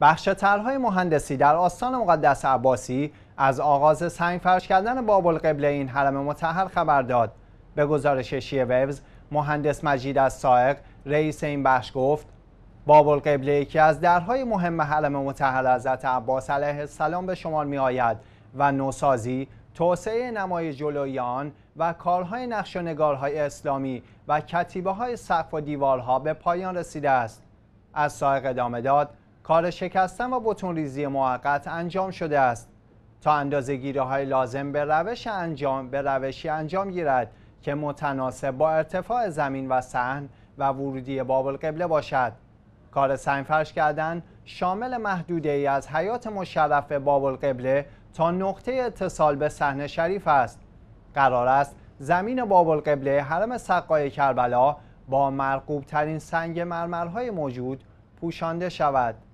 بخش ترهای مهندسی در آستان مقدس عباسی از آغاز سنگ فرش کردن بابل قبله این حرم متحر خبر داد به گزارش شیه ووز مهندس مجید از سائق رئیس این بخش گفت بابل قبله یکی از درهای مهم حرم متحر حضرت عباس علیه السلام به شمار می آید و نوسازی توسعه نمای جلویان و کارهای نقش و نگارهای اسلامی و کتیبه های و دیوارها به پایان رسیده است از سائق ادامه داد کار شکستن و بتون ریزی موقت انجام شده است تا اندازه گیره های لازم به روش انجام به روشی انجام گیرد که متناسب با ارتفاع زمین و صحن و ورودی بابل قبله باشد کار سنگ فرش کردن شامل محدوده ای از حیات مشرف بابل قبله تا نقطه اتصال به صحنه شریف است قرار است زمین بابل قبله حرم سقای کربلا با مرقوب ترین سنگ مرمرهای موجود پوشانده شود